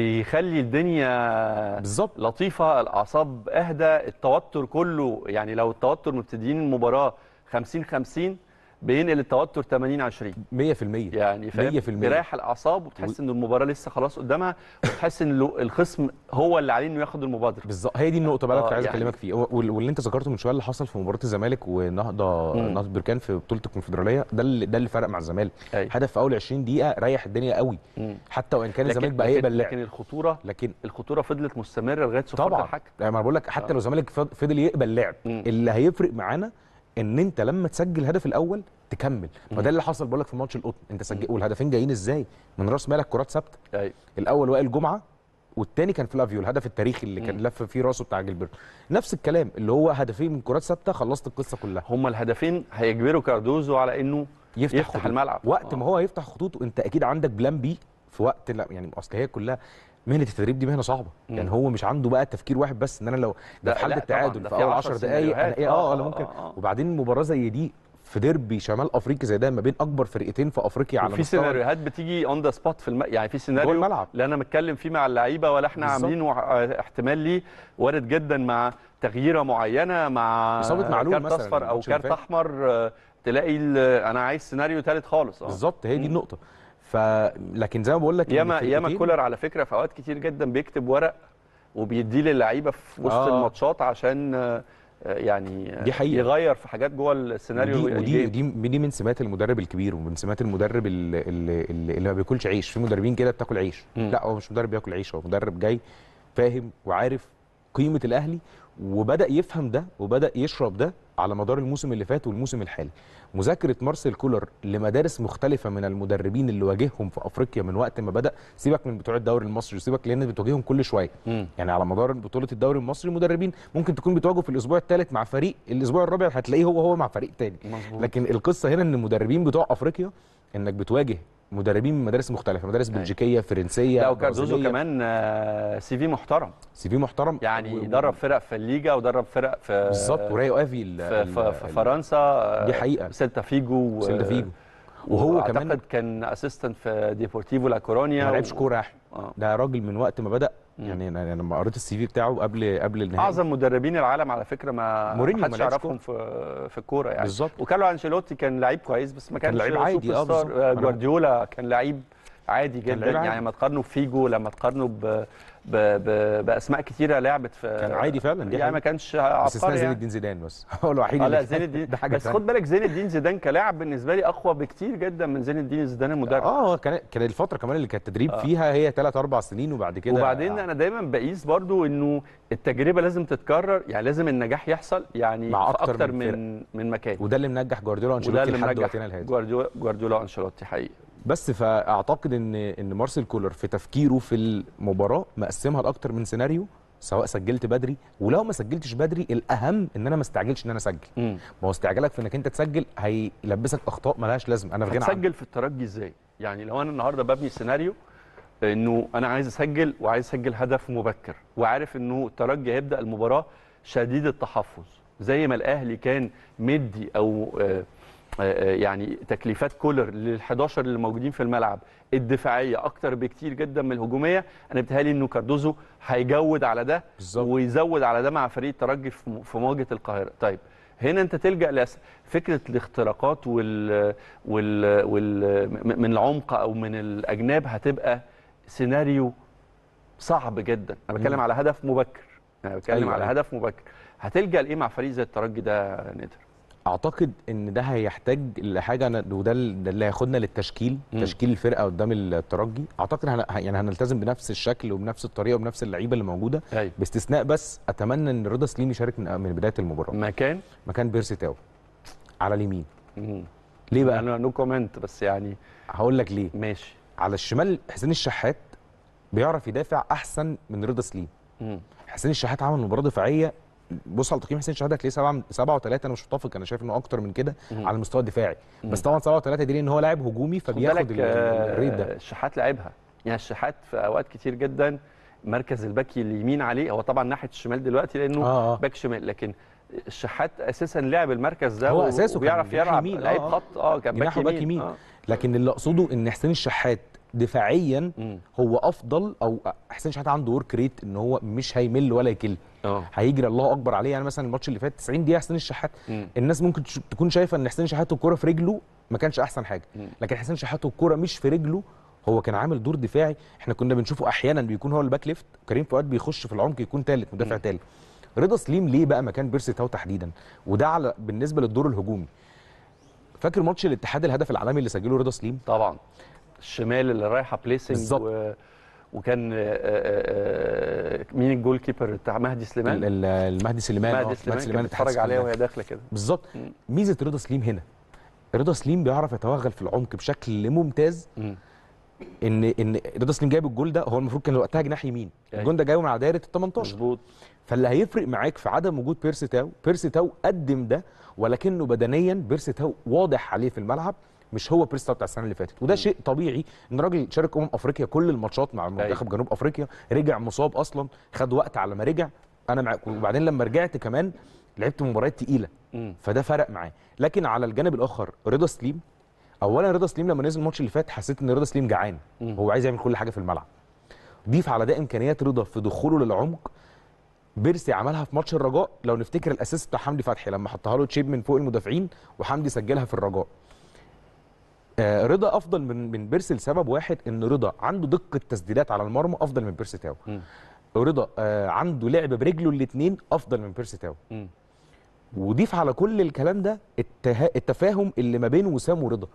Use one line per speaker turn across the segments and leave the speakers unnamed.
يخلي الدنيا بالظبط لطيفه الاعصاب اهدى التوتر كله يعني لو التوتر مبتدئين المباراه 50 50 بينقل التوتر 80 20 100% يعني فاهم بيريح الاعصاب وبتحس ان المباراه لسه خلاص قدامها وبتحس ان الخصم هو اللي عليه انه ياخد المبادره بالظبط هي دي النقطه بقى اللي كنت عايز آه، يعني. اكلمك
فيها واللي انت ذكرته من شويه اللي حصل في مباراه الزمالك ونهضه نهضه بركان في بطوله الكونفدراليه ده اللي ده اللي فرق مع الزمالك هدف في اول 20 دقيقه ريح الدنيا قوي حتى وان كان الزمالك بقى يقبل لكن الخطوره لكن الخطوره فضلت مستمره لغايه سقوط الحكم طبعا يعني ما بقول لك حتى آه. لو الزمالك فضل يقبل لعب اللي هيفرق معانا ان انت لما تسجل الهدف الاول تكمل ما ده اللي حصل بقول لك في ماتش القطن انت سجل والهدفين جايين ازاي من راس مالك كرات ثابته ايوه الاول وائل جمعه والتاني كان فلافيو الهدف التاريخي اللي كان لف فيه راسه بتاع جilberto نفس الكلام اللي هو هدفين من كرات ثابته خلصت القصه كلها هما الهدفين هيجبروا كاردوزو على انه يفتح, يفتح الملعب وقت آه. ما هو هيفتح خطوطه انت اكيد عندك بلان بي في وقت لا يعني اصل هي كلها مهنه التدريب دي مهنه صعبه مم. يعني هو مش عنده بقى تفكير واحد بس ان انا لو ده في حاله التعادل في اول 10 دقائق انا ايه اه انا آه، ممكن آه آه. وبعدين مباراه زي دي في ديربي شمال افريقيا زي ده ما بين اكبر فرقتين في افريقيا على مستوى في سيناريوهات
بتيجي اون ذا سبوت في الم... يعني في سيناريو الملعب لا انا متكلم فيه مع اللعيبه ولا احنا بالزبط. عاملين احتمال ليه وارد جدا مع تغييره معينه
مع اصابه معلول كارت اصفر او كارت
احمر آه، تلاقي انا عايز سيناريو ثالث خالص اه بالظبط
هي دي النقطه ف لكن زي ما بقول لك ياما ياما كولر على
فكره في اوقات كتير جدا بيكتب ورق وبيديه للعيبه في وسط آه. الماتشات عشان آه، يعني آه، دي حقيقة. يغير في حاجات جوه السيناريو ودي ودي,
ودي دي من سمات المدرب الكبير ومن سمات المدرب اللي, اللي, اللي ما بياكلش عيش في مدربين كده بتاكل عيش م. لا هو مش مدرب بياكل عيش هو مدرب جاي فاهم وعارف قيمه الاهلي وبدا يفهم ده وبدا يشرب ده على مدار الموسم اللي فات والموسم الحالي مذاكره مارسيل كولر لمدارس مختلفه من المدربين اللي واجههم في افريقيا من وقت ما بدا سيبك من بتوع الدوري المصري سيبك لان بتواجههم كل شويه يعني على مدار بطوله الدوري المصري مدربين ممكن تكون بتواجهه في الاسبوع الثالث مع فريق الاسبوع الرابع هتلاقيه هو هو مع فريق تاني مزبوط. لكن القصه هنا ان المدربين بتوع افريقيا انك بتواجه مدربين من مدارس مختلفه مدارس بلجيكيه فرنسيه لا وكاردوزو كمان
آه، سي في محترم سي في محترم يعني و... درب فرق في الليجا ودرب فرق في بالظبط ورايو افي في, في, في فرنسا آه، دي حقيقه سيلتا فيجو سيلتا فيجو وهو أعتقد كمان اعتقد كان اسيستنت في ديبورتيفو لا كورونيا ما لعبش كوره يا احمد آه. ده راجل من
وقت ما بدا يعني انا يعني لما قريت السي في بتاعه قبل قبل النهائي
اعظم مدربين العالم على فكره ما مورينيو ما يعرفهم في في الكوره يعني بالظبط وكارلو انشيلوتي كان لعيب كويس بس ما كانش كان لعيب عادي آه،, اه جوارديولا كان لعيب عادي جدا يعني لما تقارنه بفيجو لما تقارنه ب... ب... ب... باسماء كثيره لعبت في كان عادي فعلا يعني, يعني ما كانش عبقري بس استثناء زين يعني. الدين
زيدان بس هو الوحيد آه، اللي لا زين الدين ده حاجه بس خد
بالك زين الدين زيدان كلاعب بالنسبه لي اقوى بكثير جدا من زين الدين زيدان المدرب اه كان كان الفتره كمان اللي كانت التدريب آه. فيها هي ثلاث اربع سنين وبعد كده وبعدين آه. انا دايما بقيس برضو انه التجربه لازم تتكرر يعني لازم النجاح يحصل يعني مع اكتر, أكتر من
من, من مكان وده اللي منجح جوارديولا انشيلوتي لحد وقتنا الهادي جوارديولا انشيلوتي حقيقي بس فاعتقد ان ان مارسيل كولر في تفكيره في المباراه مقسمها لاكثر من سيناريو سواء سجلت بدري ولو ما سجلتش بدري الاهم ان انا ما استعجلش ان انا اسجل ما هو استعجالك في انك انت تسجل هيلبسك اخطاء ملهاش لازمه انا في غنى هتسجل
في الترجي ازاي يعني لو انا النهارده ببني سيناريو انه انا عايز اسجل وعايز اسجل هدف مبكر وعارف انه الترجي هيبدا المباراه شديد التحفظ زي ما الاهلي كان مدي او آه آه، آه، يعني تكليفات كولر لل11 اللي موجودين في الملعب الدفاعيه اكتر بكتير جدا من الهجوميه انا بتهيألي انه كاردوزو هيجود على ده بالزبط. ويزود على ده مع فريق الترجي في مواجهه القاهره طيب هنا انت تلجا لأس... فكره الاختراقات وال... وال... وال من العمق او من الاجناب هتبقى سيناريو صعب جدا انا بتكلم على هدف مبكر انا بتكلم أيوة. على أيوة. هدف مبكر هتلجا لايه مع فريق زي الترجي ده
نادر اعتقد ان ده هيحتاج لحاجه انا وده اللي هياخدنا للتشكيل م. تشكيل الفرقه قدام الترجي اعتقد هن... يعني هنلتزم بنفس الشكل وبنفس الطريقه وبنفس اللعيبه اللي موجوده أيوة. باستثناء بس اتمنى ان رضا سليم يشارك من من بدايه المباراه مكان مكان بيرسي تاو على اليمين ليه بقى انا نو كومنت بس يعني هقول لك ليه ماشي على الشمال حسين الشحات بيعرف يدافع احسن من رضا سليم حسين الشحات عمل مباراه دفاعيه بص على تقييم حسين شحاته ليه 7 7 و3 انا مش متفق انا شايف انه اكتر من كده على المستوى الدفاعي بس طبعا 7 و3 دي لان هو لاعب هجومي فبياخد آه، الريت ده
الشحات لعبها يعني الشحات في اوقات كتير جدا مركز الباك اليمين عليه هو طبعا ناحيه الشمال دلوقتي لانه آه. آه. باك شمال لكن الشحات اساسا لعب المركز ده هو اساسه بيعرف يلعب لعيب آه، خط اه كان يعني باك يمين, يمين. آه.
لكن اللي اقصده ان حسين الشحات دفاعيا هو افضل او حسين شحاته عنده ورك ريت ان هو مش هيمل ولا يكل أوه. هيجري الله اكبر عليه يعني مثلا الماتش اللي فات 90 دقيقه حسين الشحات مم. الناس ممكن تكون شايفه ان حسين شحاته الكوره في رجله ما كانش احسن حاجه مم. لكن حسين شحاته الكوره مش في رجله هو كان عامل دور دفاعي احنا كنا بنشوفه احيانا بيكون هو الباك ليفت كريم فؤاد بيخش في العمق يكون ثالث مدافع ثالث رضا سليم ليه بقى مكان بيرسي تاو تحديدا وده على بالنسبه للدور الهجومي فاكر ماتش الاتحاد الهدف العالمي اللي سجله رضا سليم طبعا الشمال اللي رايحه بليسنج بالظبط و... وكان آه، آه، آه، مين الجول كيبر بتاع مهدي سليمان المهدي سليمان مهدي سليمان, مهدي سليمان اتفرج عليها وهي داخله كده بالظبط ميزه رضا سليم هنا رضا سليم بيعرف يتوغل في العمق بشكل ممتاز م. ان ان رضا سليم جايب الجول ده هو المفروض كان وقتها جناح يمين يعني. أيوة. الجول ده جايبه من على دايره ال 18 مظبوط فاللي هيفرق معاك في عدم وجود بيرسي تاو بيرسي تاو قدم ده ولكنه بدنيا بيرسي تاو واضح عليه في الملعب مش هو بريستا بتاع السنه اللي فاتت وده شيء طبيعي ان راجل شارك امم افريقيا كل الماتشات مع أيوة. منتخب جنوب افريقيا رجع مصاب اصلا خد وقت على ما رجع انا معاكم وبعدين لما رجعت كمان لعبت مباريات تقيله فده فرق معاه لكن على الجانب الاخر رضا سليم اولا رضا سليم لما نزل الماتش اللي فات حسيت ان رضا سليم جعان هو عايز يعمل كل حاجه في الملعب ضيف على ده امكانيات رضا في دخوله للعمق بيرسي عملها في ماتش الرجاء لو نفتكر الاساس بتاع حمدي فتحي لما حطها له تشيب من فوق المدافعين وحمدي سجلها في الرجاء آه، رضا افضل من من بيرس لسبب واحد ان رضا عنده دقه تسديدات على المرمى افضل من بيرس تاو رضا آه، عنده لعب برجله الاثنين افضل من بيرس تاو وضيف على كل الكلام ده التها... التفاهم اللي ما بين وسام ورضا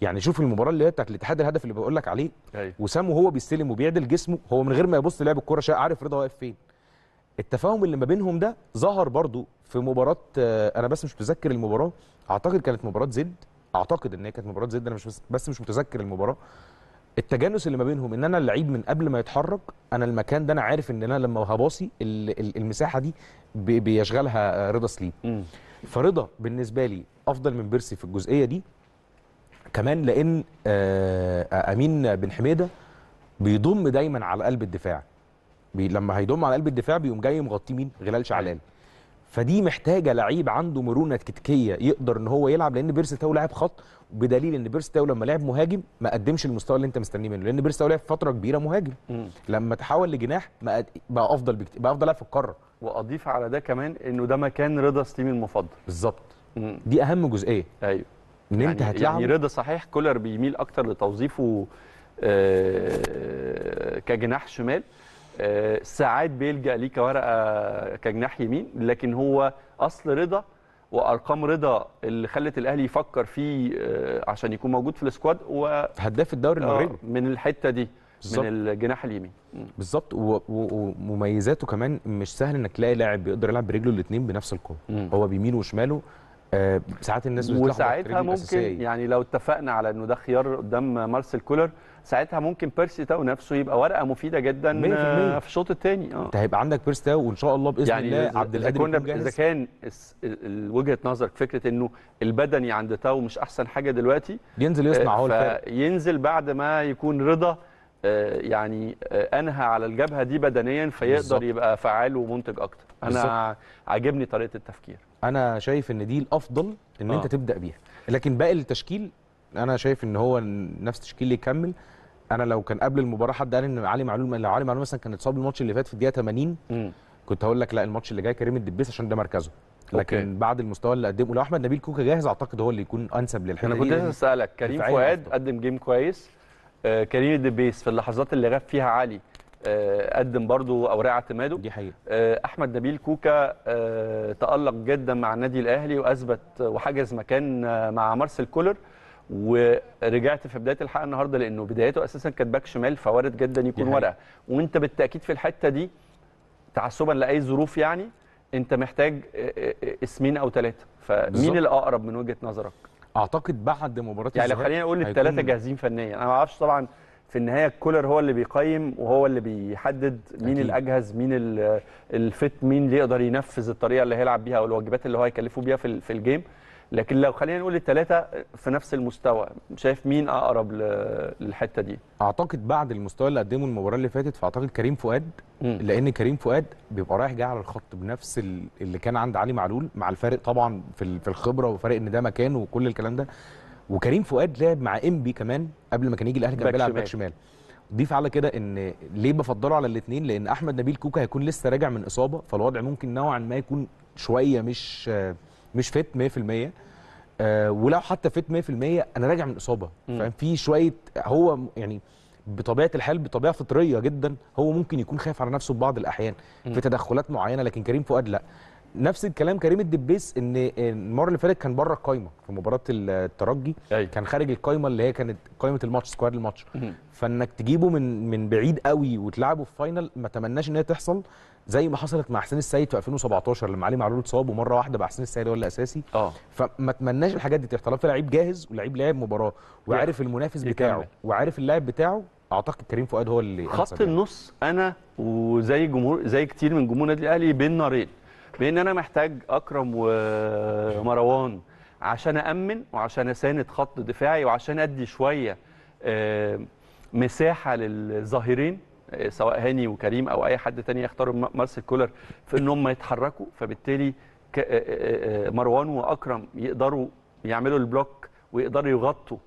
يعني شوف المباراه اللي هي بتاعت الاتحاد الهدف اللي بقول لك عليه أيوه. وسام وهو بيستلم وبيعدل جسمه هو من غير ما يبص لعب الكوره عارف رضا واقف فين التفاهم اللي ما بينهم ده ظهر برضو في مباراه آه، انا بس مش بذكر المباراه اعتقد كانت مباراه زد اعتقد ان هي كانت مباراه زد انا مش بس مش متذكر المباراه التجانس اللي ما بينهم ان انا اللعيب من قبل ما يتحرك انا المكان ده انا عارف ان انا لما هباصي المساحه دي بيشغلها رضا سليم فرضا بالنسبه لي افضل من بيرسي في الجزئيه دي كمان لان آه، امين بن حميده بيضم دايما على قلب الدفاع لما هيضم على قلب الدفاع بيقوم جاي مغطي مين غلال شعلان فدي محتاجه لعيب عنده مرونه تكتيكيه يقدر ان هو يلعب لان بيرس تاو لاعب خط بدليل ان بيرس تاو لما لعب مهاجم ما قدمش المستوى اللي انت مستنيه منه لان بيرس تاو لعب فتره كبيره مهاجم م. لما تحول لجناح بقى افضل بكتير بقى افضل لاعب في القاره واضيف على ده كمان انه ده مكان رضا ستيم المفضل بالظبط دي اهم جزئيه ايوه ان يعني انت هتلعب يعني رضا
صحيح كولر بيميل اكتر لتوظيفه آه، كجناح شمال آه، ساعات بيلجا ليه كورقه كجناح يمين لكن هو اصل رضا وارقام رضا اللي خلت الاهلي يفكر فيه آه، عشان يكون موجود في السكواد و هداف الدوري آه، المغربي من الحته دي بالزبط. من الجناح اليمين
بالظبط ومميزاته كمان مش سهل انك تلاقي لاعب بيقدر يلعب برجله الاثنين بنفس القوه هو بيمينه وشماله آه، ساعات الناس وساعتها ممكن أساسية.
يعني لو اتفقنا على انه ده خيار قدام مارسيل كولر ساعتها ممكن بيرسي تاو نفسه يبقى ورقه مفيده جدا آه، في
الشوط الثاني اه انت هيبقى عندك بيرسي تاو وان شاء الله باذن يعني الله عبد القادر يكون جاهز اذا كان
وجهه نظرك فكره انه البدني عند تاو مش احسن حاجه دلوقتي ينزل يصنع آه، هو الفرق ينزل بعد ما يكون رضا يعني انهى على الجبهه دي بدنيا فيقدر بالزبط. يبقى فعال ومنتج اكتر انا عاجبني طريقه التفكير
انا شايف ان دي الافضل ان آه. انت تبدا بيها لكن باقي التشكيل انا شايف ان هو نفس التشكيل اللي يكمل انا لو كان قبل المباراه حد قال ان علي معلول لو علي معلول مثلا كان اتصاب الماتش اللي فات في الدقيقه 80 م. كنت هقول لك لا الماتش اللي جاي كريم الدبيس عشان ده مركزه لكن أوكي. بعد المستوى اللي قدمه لو احمد نبيل كوكا جاهز اعتقد هو اللي يكون انسب للحته انا كنت لسه يعني اسالك
كريم فؤاد قدم جيم كويس آه كريم الدبيس
في اللحظات اللي غاب فيها علي
آه، قدم برضو اوراق اعتماده دي حقيقة. آه، احمد نبيل كوكا آه، تالق جدا مع النادي الاهلي واثبت وحجز مكان مع مارسيل كولر ورجعت في بدايه الحلقه النهارده لانه بدايته اساسا كانت باك شمال فوارد جدا يكون ورقه وانت بالتاكيد في الحته دي تعصبا لاي ظروف يعني انت محتاج اسمين او ثلاثه فمين بالزبط. الاقرب من وجهه نظرك اعتقد بعد مباراه يعني خلينا نقول الثلاثه جاهزين فنيا انا ما اعرفش طبعا في النهايه الكولر هو اللي بيقيم وهو اللي بيحدد مين أكيد. الاجهز مين الفت مين اللي يقدر ينفذ الطريقه اللي هيلعب بيها او الواجبات اللي هو هيكلفه بيها في, في الجيم لكن لو خلينا نقول الثلاثه في نفس المستوى
شايف مين اقرب للحته دي اعتقد بعد المستوى اللي قدمه المباراه اللي فاتت فاعتقد كريم فؤاد م. لان كريم فؤاد بيبقى رايح جاي على الخط بنفس اللي كان عند علي معلول مع الفارق طبعا في الخبره وفارق ان ده مكانه وكل الكلام ده وكريم فؤاد لعب مع انبي كمان قبل ما كان يجي الاهلي كان بيلعب باك شمال ضيف على كده ان ليه بفضله على الاثنين لان احمد نبيل كوكا هيكون لسه راجع من اصابه فالوضع ممكن نوعا ما يكون شويه مش مش فيت 100% آه، ولو حتى فيت 100% انا راجع من اصابه فاهم في شويه هو يعني بطبيعه الحال بطبيعه فطريه جدا هو ممكن يكون خايف على نفسه في بعض الاحيان في تدخلات معينه لكن كريم فؤاد لا نفس الكلام كريم الدبيس ان المره اللي فاتت كان بره القايمه في مباراه الترجي أي. أيوة. كان خارج القايمه اللي هي كانت قايمه الماتش سكواد الماتش فانك تجيبه من من بعيد قوي وتلعبه في فاينل ما تمناش ان هي تحصل زي ما حصلت مع حسين السيد في 2017 لما علي معلول اتصاب ومره واحده بقى حسين السيد هو الاساسي اه فما اتمناش الحاجات دي تحصل في لعيب جاهز ولعيب لاعب مباراه وعارف المنافس بتاعه وعارف اللاعب بتاعه اعتقد كريم فؤاد هو اللي خط يعني. النص
انا وزي جمهور زي كتير من جمهور النادي الاهلي بين نارين بان انا محتاج اكرم ومروان عشان امن وعشان اساند خط دفاعي وعشان ادي شويه آه، مساحه للظاهرين آه، سواء هاني وكريم او اي حد تاني يختار مارسيل كولر في ان هم يتحركوا فبالتالي آه، مروان واكرم يقدروا يعملوا البلوك ويقدروا يغطوا